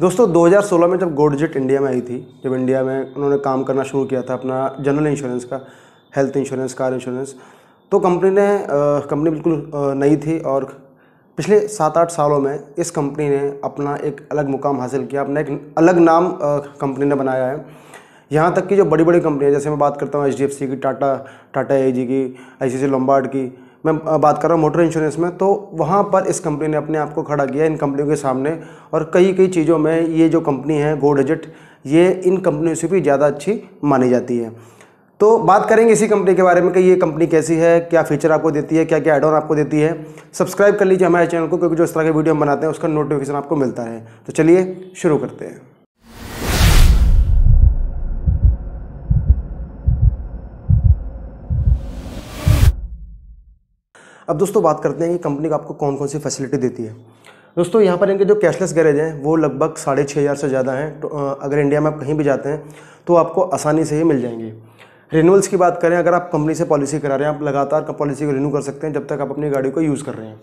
दोस्तों 2016 में जब गोडजेट इंडिया में आई थी जब इंडिया में उन्होंने काम करना शुरू किया था अपना जनरल इंश्योरेंस का हेल्थ इंश्योरेंस कार इंश्योरेंस तो कंपनी ने कंपनी बिल्कुल नई थी और पिछले सात आठ सालों में इस कंपनी ने अपना एक अलग मुकाम हासिल किया अपना एक अलग नाम कंपनी ने बनाया है यहाँ तक कि जो बड़ी बड़ी कंपनियाँ जैसे मैं बात करता हूँ एच की टाटा टाटा ए की आई सी लम्बार्ड की मैं बात कर रहा हूँ मोटर इंश्योरेंस में तो वहाँ पर इस कंपनी ने अपने आप को खड़ा किया इन कंपनियों के सामने और कई कई चीज़ों में ये जो कंपनी है गो डिजिट ये इन कंपनियों से भी ज़्यादा अच्छी मानी जाती है तो बात करेंगे इसी कंपनी के बारे में कि ये कंपनी कैसी है क्या फीचर आपको देती है क्या क्या एडोन आपको देती है सब्सक्राइब कर लीजिए हमारे चैनल को क्योंकि जो इस तरह के वीडियो हम बनाते हैं उसका नोटिफिकेशन आपको मिलता है तो चलिए शुरू करते हैं अब दोस्तों बात करते हैं कि कंपनी आपको कौन कौन सी फैसिलिटी देती है दोस्तों यहाँ पर इनके जो कैशलेस गैरेज हैं वो लगभग साढ़े छः हज़ार से ज़्यादा हैं तो अगर इंडिया में आप कहीं भी जाते हैं तो आपको आसानी से ही मिल जाएंगे रिन्यूअल्स की बात करें अगर आप कंपनी से पॉलिसी करा रहे हैं आप लगातार पॉलिसी को रिन्यू कर सकते हैं जब तक आप अपनी गाड़ी को यूज़ कर रहे हैं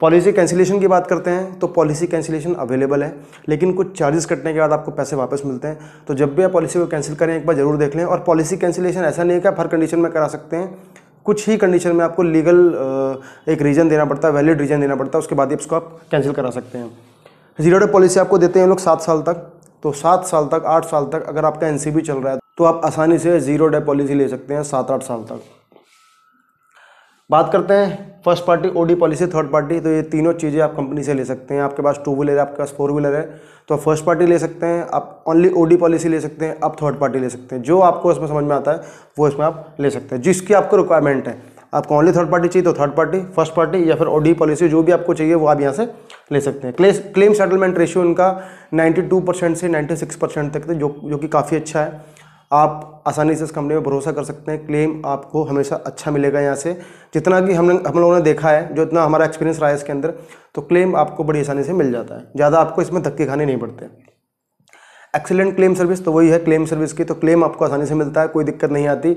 पॉलिसी कैंसिलेशन की बात करते हैं तो पॉलिसी कैंसिलेशन अवेलेबल है लेकिन कुछ चार्जेस कटने के बाद आपको पैसे वापस मिलते हैं तो जब भी आप पॉलिसी को कैंसिल करें एक बार ज़रूर देख लें और पॉलिसी कैंसिलेशन ऐसा नहीं है कि आप हर कंडीशन में करा सकते हैं कुछ ही कंडीशन में आपको लीगल एक रीज़न देना पड़ता है वैलिड रीज़न देना पड़ता है उसके बाद ही उसको आप कैंसिल करा सकते हैं जीरो डे पॉलिसी आपको देते हैं लोग सात साल तक तो सात साल तक आठ साल तक अगर आपका एन चल रहा है तो आप आसानी से जीरो डे पॉलिसी ले सकते हैं सात आठ साल तक बात करते हैं first party OD policy third party तो ये तीनों चीज़ें आप कंपनी से ले सकते हैं आपके पास टू व्हीलर है आपके पास फोर व्हीलर है तो फर्स्ट पार्टी ले सकते हैं आप ओनली ओडी पॉलिसी ले सकते हैं आप थर्ड पार्टी ले सकते हैं जो आपको इसमें समझ में आता है वो इसमें आप ले सकते हैं जिसकी आपको रिक्वायरमेंट है आपको ओनली थर्ड पार्टी चाहिए तो थर्ड पार्टी फर्स्ट पार्टी या फिर ओडी पॉलिसी जो भी आपको चाहिए वो आप यहाँ से ले सकते हैं क्लेम सेटलमेंट रेशियो इनका नाइन्टी परसेंट से नाइन्टी परसेंट तक जो जो कि काफ़ी अच्छा है आप आसानी से इस कंपनी में भरोसा कर सकते हैं क्लेम आपको हमेशा अच्छा मिलेगा यहाँ से जितना कि हमने हम लोगों ने देखा है जो इतना हमारा एक्सपीरियंस रहा है इसके अंदर तो क्लेम आपको बड़ी आसानी से मिल जाता है ज़्यादा आपको इसमें धक्के खाने नहीं पड़ते एक्सीलेंट क्लेम सर्विस तो वही है क्लेम सर्विस की तो क्लेम आपको आसानी से मिलता है कोई दिक्कत नहीं आती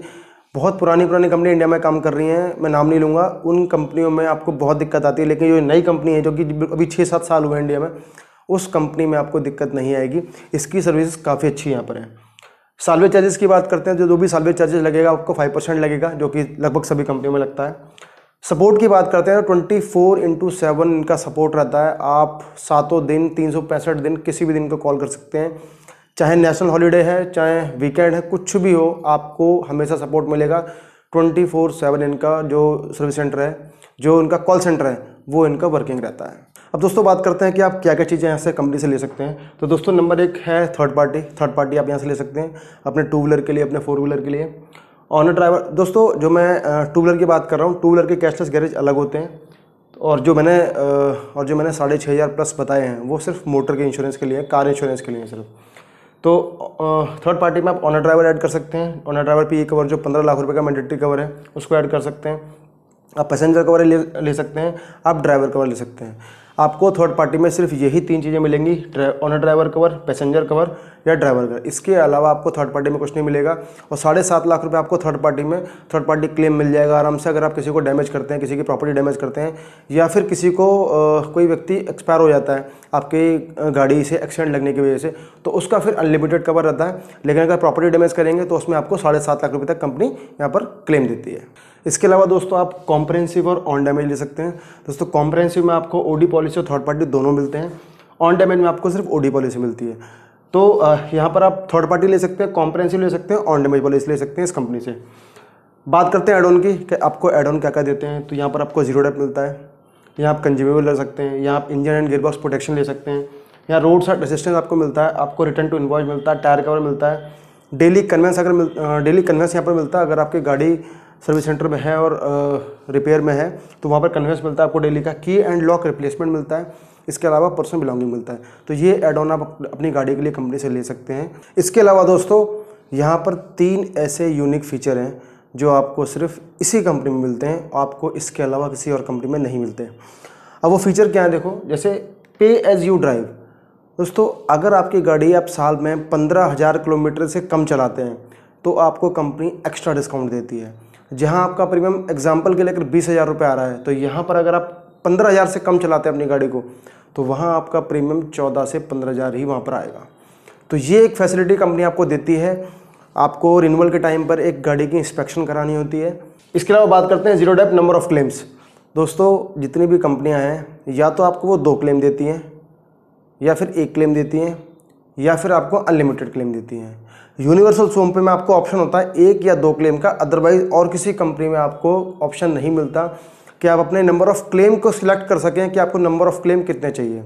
बहुत पुरानी पुरानी कंपनी इंडिया में काम कर रही हैं मैं नाम नहीं लूँगा उन कंपनियों में आपको बहुत दिक्कत आती है लेकिन जो नई कंपनी है जो कि अभी छः सात साल हुए इंडिया में उस कंपनी में आपको दिक्कत नहीं आएगी इसकी सर्विस काफ़ी अच्छी यहाँ पर है सालवे चार्जेस की बात करते हैं जो जो भी सालवे चार्जेस लगेगा आपको फाइव परसेंट लगेगा जो कि लगभग सभी कंपनियों में लगता है सपोर्ट की बात करते हैं तो ट्वेंटी फोर इंटू सेवन इनका सपोर्ट रहता है आप सातों दिन तीन सौ पैंसठ दिन किसी भी दिन को कॉल कर सकते हैं चाहे नेशनल हॉलीडे है चाहे वीकेंड है कुछ भी हो आपको हमेशा सपोर्ट मिलेगा ट्वेंटी फोर सेवन इनका जो सर्विस सेंटर है जो इनका कॉल सेंटर है वो इनका वर्किंग रहता है अब दोस्तों बात करते हैं कि आप क्या क्या चीज़ें यहाँ से कंपनी से ले सकते हैं तो दोस्तों नंबर एक है थर्ड पार्टी थर्ड पार्टी आप यहाँ से ले सकते हैं अपने टू व्हीलर के लिए अपने फोर व्हीलर के लिए ऑनर ड्राइवर दोस्तों जो मैं टू व्हीलर की बात कर रहा हूँ टू व्हीलर के कैशलेस गैरेज अलग होते हैं और जो मैंने और जो मैंने साढ़े छः हज़ार प्लस बताए हैं वो सिर्फ मोटर के इंश्योरेंस के लिए कार इंश्योरेंस के लिए सिर्फ तो थर्ड पार्टी में आप ऑनर ड्राइवर ऐड कर सकते हैं ऑनर ड्राइवर पे ये कवर जो पंद्रह लाख रुपए का मैंडेटरी कवर है उसको ऐड कर सकते हैं आप पैसेंजर कवर ले ले सकते हैं आप ड्राइवर कवर ले सकते हैं आपको थर्ड पार्टी में सिर्फ यही तीन चीज़ें मिलेंगी owner driver cover passenger cover या ड्राइवर कवर इसके अलावा आपको थर्ड पार्टी में कुछ नहीं मिलेगा और साढ़े सात लाख रुपये आपको थर्ड पार्टी में थर्ड पार्टी क्लेम मिल जाएगा आराम से अगर आप किसी को डैमेज करते हैं किसी की प्रॉपर्टी डैमेज करते हैं या फिर किसी को आ, कोई व्यक्ति एक्सपायर हो जाता है आपकी गाड़ी से एक्सीडेंट लगने की वजह से तो उसका फिर अनलिमिटेड कवर रहता है लेकिन अगर प्रॉपर्टी डैमेज करेंगे तो उसमें आपको साढ़े सात लाख रुपये तक कंपनी यहाँ पर क्लेम देती है इसके अलावा दोस्तों आप कॉम्प्रेंसिव और ऑन डैमेज ले सकते हैं दोस्तों कॉम्प्रेंसिव में आपको ओडी पॉलिसी और थर्ड पार्टी दोनों मिलते हैं ऑन डैमेज में आपको सिर्फ ओडी पॉलिसी मिलती है तो यहाँ पर आप थर्ड पार्टी ले सकते हैं कॉम्प्रेंसिव ले सकते हैं ऑन डैमेज पॉलिसी ले सकते हैं इस कंपनी से बात करते हैं एडोन की कि आपको एडोन क्या क्या देते हैं तो यहाँ पर आपको जीरो डेप मिलता है यहाँ आप कंज्यूमेबल ले सकते हैं यहाँ आप इंजन एंड गियरबॉक्स प्रोटेक्शन ले सकते हैं यहाँ रोड साइड असिस्टेंस आपको मिलता है आपको रिटर्न टू इन्वॉइस मिलता है टायर कवर मिलता है डेली कन्वेंस अगर मिल डेली कन्वेंस यहाँ पर मिलता है अगर आपकी गाड़ी सर्विस सेंटर में है और रिपेयर में है तो वहाँ पर कन्वेंस मिलता है आपको डेली का की एंड लॉक रिप्लेसमेंट मिलता है इसके अलावा पर्सनल बिलोंगिंग मिलता है तो ये एड ऑन आप अपनी गाड़ी के लिए कंपनी से ले सकते हैं इसके अलावा दोस्तों यहाँ पर तीन ऐसे यूनिक फीचर हैं जो आपको सिर्फ इसी कंपनी में मिलते हैं आपको इसके अलावा किसी और कंपनी में नहीं मिलते अब वो फीचर क्या है देखो जैसे पे एज यू ड्राइव दोस्तों अगर आपकी गाड़ी आप साल में पंद्रह हज़ार किलोमीटर से कम चलाते हैं तो आपको कंपनी एक्स्ट्रा डिस्काउंट देती है जहाँ आपका प्रीमियम एग्जाम्पल के लेकर बीस हज़ार रुपये आ रहा है तो यहाँ पर अगर आप पंद्रह हज़ार से कम चलाते हैं अपनी गाड़ी को तो वहाँ आपका प्रीमियम चौदह से पंद्रह हज़ार ही वहाँ पर आएगा तो ये एक फैसिलिटी कंपनी आपको देती है आपको रिन्यूअल के टाइम पर एक गाड़ी की इंस्पेक्शन करानी होती है इसके अलावा बात करते हैं zero dep number of claims दोस्तों जितनी भी कंपनियां हैं या तो आपको वो दो क्लेम देती हैं या फिर एक क्लेम देती हैं या फिर आपको अनलिमिटेड क्लेम देती हैं यूनिवर्सल सोम पे में आपको ऑप्शन होता है एक या दो क्लेम का अदरवाइज और किसी कंपनी में आपको ऑप्शन नहीं मिलता कि आप अपने नंबर ऑफ़ क्लेम को सिलेक्ट कर सकें कि आपको नंबर ऑफ़ क्लेम कितने चाहिए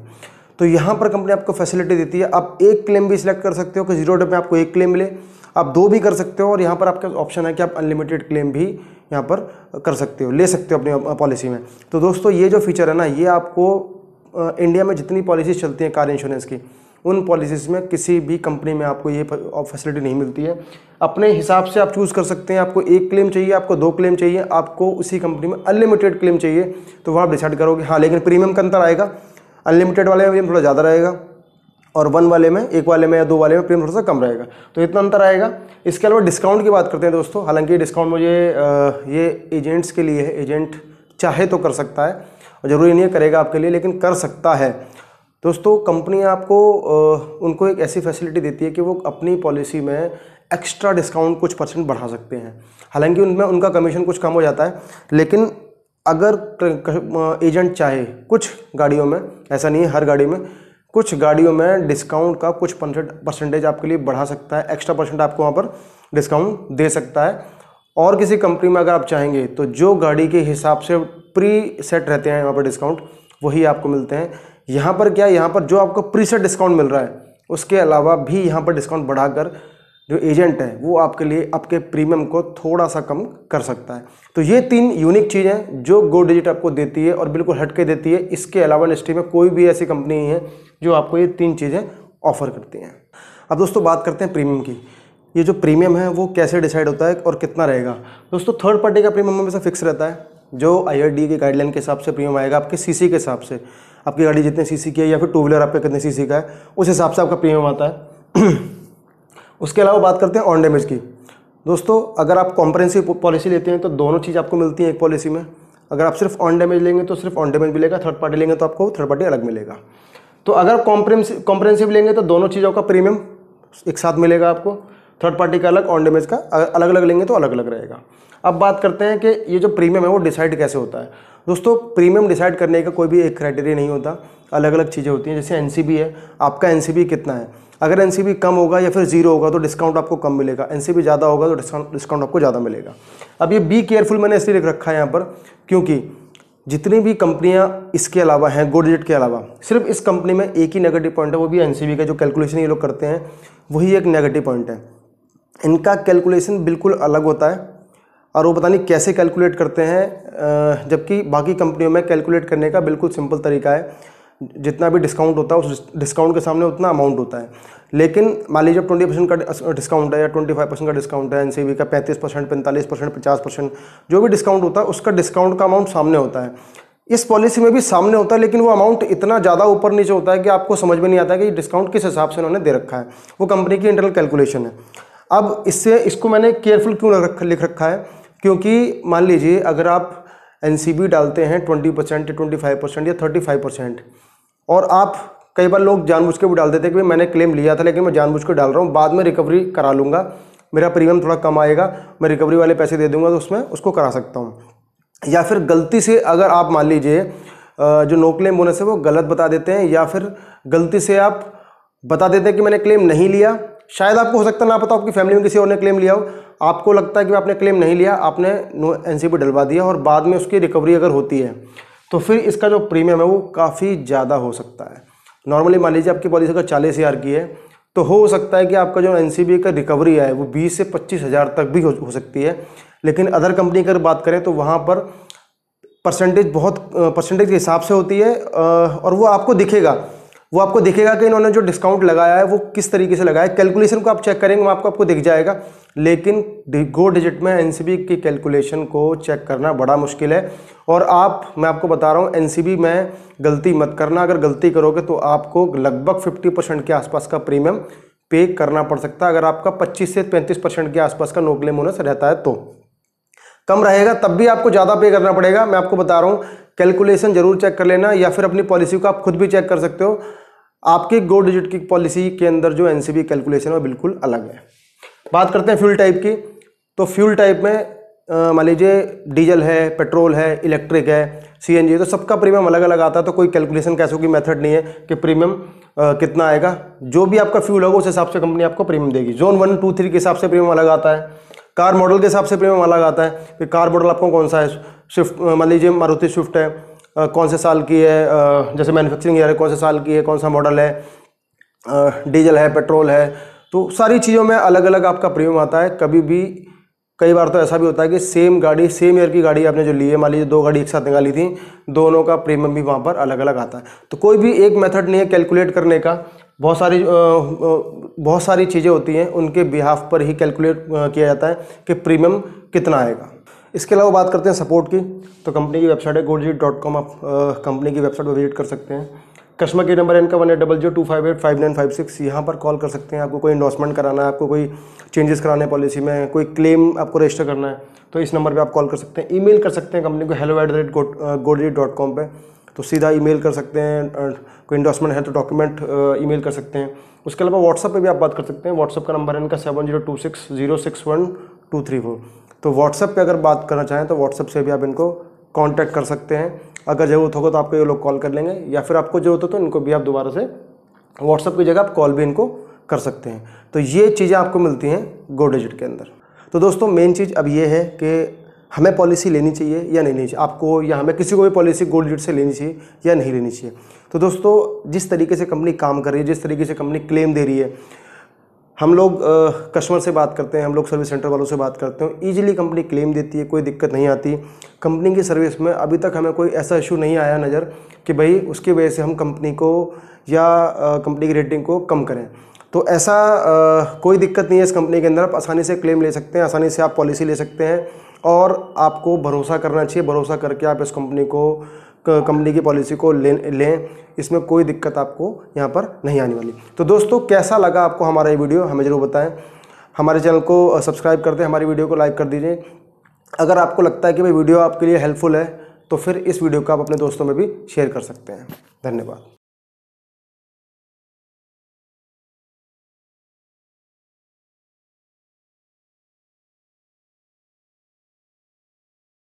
तो यहाँ पर कंपनी आपको फैसिलिटी देती है आप एक क्लेम भी सिलेक्ट कर सकते हो कि जीरो डे में आपको एक क्लेम मिले आप दो भी कर सकते हो और यहाँ पर आपका ऑप्शन है कि आप अनलिमिटेड क्लेम भी यहाँ पर कर सकते हो ले सकते हो अपनी पॉलिसी में तो दोस्तों ये जो फीचर है ना ये आपको इंडिया में जितनी पॉलिसीज चलती हैं कार इंश्योरेंस की उन पॉलिसीज़ में किसी भी कंपनी में आपको ये फैसिलिटी नहीं मिलती है अपने हिसाब से आप चूज़ कर सकते हैं आपको एक क्लेम चाहिए आपको दो क्लेम चाहिए आपको उसी कंपनी में अनलिमिटेड क्लेम चाहिए तो वहाँ आप डिसाइड करोगे हाँ लेकिन प्रीमियम का अंतर आएगा अनलिमिटेड वाले में थोड़ा ज़्यादा रहेगा और वन वाले में एक वाले में या दो वाले में प्रीमियम थोड़ा सा कम रहेगा तो इतना अंतर आएगा इसके अलावा डिस्काउंट की बात करते हैं दोस्तों हालांकि डिस्काउंट मुझे ये एजेंट्स के लिए है एजेंट चाहे तो कर सकता है और ज़रूरी नहीं करेगा आपके लिए लेकिन कर सकता है दोस्तों कंपनी आपको उनको एक ऐसी फैसिलिटी देती है कि वो अपनी पॉलिसी में एक्स्ट्रा डिस्काउंट कुछ परसेंट बढ़ा सकते हैं हालांकि उनमें उनका कमीशन कुछ कम हो जाता है लेकिन अगर एजेंट चाहे कुछ गाड़ियों में ऐसा नहीं है हर गाड़ी में कुछ गाड़ियों में डिस्काउंट का कुछ परसेंटेज आपके लिए बढ़ा सकता है एक्स्ट्रा परसेंट आपको वहाँ पर डिस्काउंट दे सकता है और किसी कंपनी में अगर आप चाहेंगे तो जो गाड़ी के हिसाब से प्री सेट रहते हैं वहाँ पर डिस्काउंट वही आपको मिलते हैं यहाँ पर क्या यहाँ पर जो आपको प्रीसेट डिस्काउंट मिल रहा है उसके अलावा भी यहाँ पर डिस्काउंट बढ़ाकर जो एजेंट है वो आपके लिए आपके प्रीमियम को थोड़ा सा कम कर सकता है तो ये तीन यूनिक चीज़ें जो गो डिजिट आपको देती है और बिल्कुल हट के देती है इसके अलावा इंडस्ट्री में कोई भी ऐसी कंपनी नहीं है जो आपको ये तीन चीज़ें ऑफर करती हैं अब दोस्तों बात करते हैं प्रीमियम की ये जो प्रीमियम है वो कैसे डिसाइड होता है और कितना रहेगा दोस्तों थर्ड पार्टी का प्रीमियम हमेशा फिक्स रहता है जो आई की गाइडलाइन के हिसाब से प्रीमियम आएगा आपके सी के हिसाब से आपकी गाड़ी जितने सीसी की है या फिर टू व्हीलर आपका कितने सीसी का है उस हिसाब से आपका प्रीमियम आता है उसके अलावा बात करते हैं ऑन डैमेज की दोस्तों अगर आप कॉम्प्रेंसिव पॉलिसी लेते हैं तो दोनों चीज़ आपको मिलती हैं एक पॉलिसी में अगर आप सिर्फ ऑन डैमेज लेंगे तो सिर्फ ऑन डैमेज मिलेगा थर्ड पार्टी लेंगे तो आपको थर्ड पार्टी अलग मिलेगा तो अगर कॉम्प्रेंसिव लेंगे तो दोनों चीज़ों का प्रीमियम एक साथ मिलेगा आपको थर्ड पार्टी का अलग ऑन डैमेज का अलग अलग लेंगे तो अलग अलग रहेगा अब बात करते हैं कि ये जो प्रीमियम है वो डिसाइड कैसे होता है दोस्तों प्रीमियम डिसाइड करने का कोई भी एक क्राइटेरिया नहीं होता अलग अलग चीज़ें होती हैं जैसे एन है आपका एन कितना है अगर एन कम होगा या फिर जीरो होगा तो डिस्काउंट आपको कम मिलेगा एन ज़्यादा होगा तो डिस्काउंट आपको ज़्यादा मिलेगा अब ये बी केयरफुल मैंने इसलिए लिख रखा है यहाँ पर क्योंकि जितनी भी कंपनियां इसके अलावा हैं गोडजेट के अलावा सिर्फ इस कंपनी में एक ही नेगेटिव पॉइंट है वो भी एन का जो कैलकुलेशन ये लोग करते हैं वही एक नेगेटिव पॉइंट है इनका कैलकुलेशन बिल्कुल अलग होता है और वो पता नहीं कैसे कैलकुलेट करते हैं जबकि बाकी कंपनियों में कैलकुलेट करने का बिल्कुल सिंपल तरीका है जितना भी डिस्काउंट होता है उस डिस्काउंट के सामने उतना अमाउंट होता है लेकिन मान लीजिए ट्वेंटी परसेंट का डिस्काउंट है या ट्वेंटी फाइव परसेंट का डिस्काउंट है एन का पैंतीस परसेंट पैंतालीस परसेंट पचास परसेंट जो भी डिस्काउंट होता है उसका डिस्काउंट का अमाउंट सामने होता है इस पॉलिसी में भी सामने होता है लेकिन वो अमाउंट इतना ज़्यादा ऊपर नीचे होता है कि आपको समझ में नहीं आता कि डिस्काउंट किस हिसाब से उन्होंने दे रखा है वो कंपनी की इंटरनल कैलकुलेशन है अब इससे इसको मैंने केयरफुल क्यों लिख रखा है क्योंकि मान लीजिए अगर आप एन डालते हैं ट्वेंटी परसेंट या ट्वेंटी फाइव परसेंट या थर्टी फाइव परसेंट और आप कई बार लोग जानबूझ के भी डाल देते हैं कि मैंने क्लेम लिया था लेकिन मैं जानबूझ के डाल रहा हूँ बाद में रिकवरी करा लूँगा मेरा प्रीमियम थोड़ा कम आएगा मैं रिकवरी वाले पैसे दे दूँगा तो उसमें उसको करा सकता हूँ या फिर गलती से अगर आप मान लीजिए जो नो क्लेम बोनस है वो गलत बता देते हैं या फिर गलती से आप बता देते हैं कि मैंने क्लेम नहीं लिया शायद आपको हो सकता ना पता आपकी फैमिली में किसी और ने क्लेम लिया हो आपको लगता है कि आपने क्लेम नहीं लिया आपने नो एन डलवा दिया और बाद में उसकी रिकवरी अगर होती है तो फिर इसका जो प्रीमियम है वो काफ़ी ज़्यादा हो सकता है नॉर्मली मान लीजिए आपकी पॉलिसी अगर चालीस हज़ार की है तो हो सकता है कि आपका जो एन का रिकवरी है वो बीस से पच्चीस हज़ार तक भी हो, हो सकती है लेकिन अदर कंपनी की अगर बात करें तो वहाँ पर परसेंटेज बहुत परसेंटेज के हिसाब से होती है और वो आपको दिखेगा वो आपको दिखेगा कि इन्होंने जो डिस्काउंट लगाया है वो किस तरीके से लगाया है कैलकुलेशन को आप चेक करेंगे वो आपको आपको दिख जाएगा लेकिन गो डिजिट में एन की कैलकुलेशन को चेक करना बड़ा मुश्किल है और आप मैं आपको बता रहा हूँ एन में गलती मत करना अगर गलती करोगे तो आपको लगभग फिफ्टी परसेंट के आसपास का प्रीमियम पे करना पड़ सकता है अगर आपका पच्चीस से पैंतीस परसेंट के आसपास का नो क्लेम रहता है तो कम रहेगा तब भी आपको ज़्यादा पे करना पड़ेगा मैं आपको बता रहा हूँ कैलकुलेशन जरूर चेक कर लेना या फिर अपनी पॉलिसी को आप खुद भी चेक कर सकते हो आपके गो डिजिट की पॉलिसी के अंदर जो एनसीबी कैलकुलेशन है वो बिल्कुल अलग है बात करते हैं फ्यूल टाइप की तो फ्यूल टाइप में मान लीजिए डीजल है पेट्रोल है इलेक्ट्रिक है सीएनजी तो सबका प्रीमियम अलग अलग आता है तो कोई कैलकुलेशन कैसे होगी मेथड नहीं है कि प्रीमियम कितना आएगा जो भी आपका फ्यूल होगा उस हिसाब से कंपनी आपको प्रीमियम देगी जोन वन टू थ्री के हिसाब से प्रीमियम अलग आता है कार मॉडल के हिसाब से प्रीमियम अलग आता है कि कार मॉडल आपको कौन सा है स्विफ्ट मान लीजिए मारुति स्विफ्ट है कौन से साल की है जैसे मैन्युफैक्चरिंग ईयर है कौन से साल की है कौन सा मॉडल है डीजल है पेट्रोल है तो सारी चीज़ों में अलग अलग आपका प्रीमियम आता है कभी भी कई बार तो ऐसा भी होता है कि सेम गाड़ी सेम ईयर की गाड़ी आपने जो ली है मान लीजिए दो गाड़ी एक साथ निकाली थी दोनों का प्रीमियम भी वहाँ पर अलग अलग आता है तो कोई भी एक मेथड नहीं है कैलकुलेट करने का बहुत सारी बहुत सारी चीज़ें होती हैं उनके बिहाफ पर ही कैलकुलेट किया जाता है कि प्रीमियम कितना आएगा इसके अलावा बात करते हैं सपोर्ट की तो कंपनी की वेबसाइट है गोल्ड डॉट कॉम आप कंपनी की वेबसाइट पर विजिट कर सकते हैं कस्टमर केयर नंबर है इनका one eight double zero two five eight five nine five six यहाँ पर कॉल कर सकते हैं आपको कोई इन्वेस्टमेंट कराना है आपको कोई चेंजेस कराने पॉलिसी में कोई क्लेम आपको रजिस्टर करना है तो इस नंबर पर आप कॉल कर सकते हैं ईमेल कर सकते हैं कंपनी को हेलो एट द रेट गोडरी डॉट कॉम पर तो सीधा ईमेल कर सकते हैं कोई इन्वेस्टमेंट है तो डॉक्यूमेंट ईमेल कर सकते हैं उसके अलावा व्हाट्सअप पर भी आप बात कर सकते हैं व्हाट्सअप का नंबर है इनका seven zero two six zero six one two three four तो व्हाट्सएप पे अगर बात करना चाहें तो व्हाट्सएप से भी आप इनको कांटेक्ट कर सकते हैं अगर ज़रूरत होगा तो आपको ये लोग कॉल कर लेंगे या फिर आपको ज़रूरत हो तो इनको भी आप दोबारा से व्हाट्सएप की जगह आप कॉल भी इनको कर सकते हैं तो ये चीज़ें आपको मिलती हैं गो डिजिट के अंदर तो दोस्तों मेन चीज़ अब ये है कि हमें पॉलिसी लेनी चाहिए या नहीं लेनी चाहिए आपको या हमें किसी को भी पॉलिसी गोल्ड डिजिट से लेनी चाहिए या नहीं लेनी चाहिए तो दोस्तों जिस तरीके से कंपनी काम कर रही है जिस तरीके से कंपनी क्लेम दे रही है हम लोग कस्टमर से बात करते हैं हम लोग सर्विस सेंटर वालों से बात करते हैं ईजिली कंपनी क्लेम देती है कोई दिक्कत नहीं आती कंपनी की सर्विस में अभी तक हमें कोई ऐसा इशू नहीं आया नज़र कि भाई उसकी वजह से हम कंपनी को या कंपनी की रेटिंग को कम करें तो ऐसा कोई दिक्कत नहीं है इस कंपनी के अंदर आप आसानी से क्लेम ले सकते हैं आसानी से आप पॉलिसी ले सकते हैं और आपको भरोसा करना चाहिए भरोसा करके आप इस कंपनी को कंपनी की पॉलिसी को ले लें इसमें कोई दिक्कत आपको यहाँ पर नहीं आने वाली तो दोस्तों कैसा लगा आपको हमारा ये वीडियो हमें ज़रूर बताएं हमारे चैनल को सब्सक्राइब कर दें हमारी वीडियो को लाइक कर दीजिए अगर आपको लगता है कि भाई वीडियो आपके लिए हेल्पफुल है तो फिर इस वीडियो को आप अपने दोस्तों में भी शेयर कर सकते हैं धन्यवाद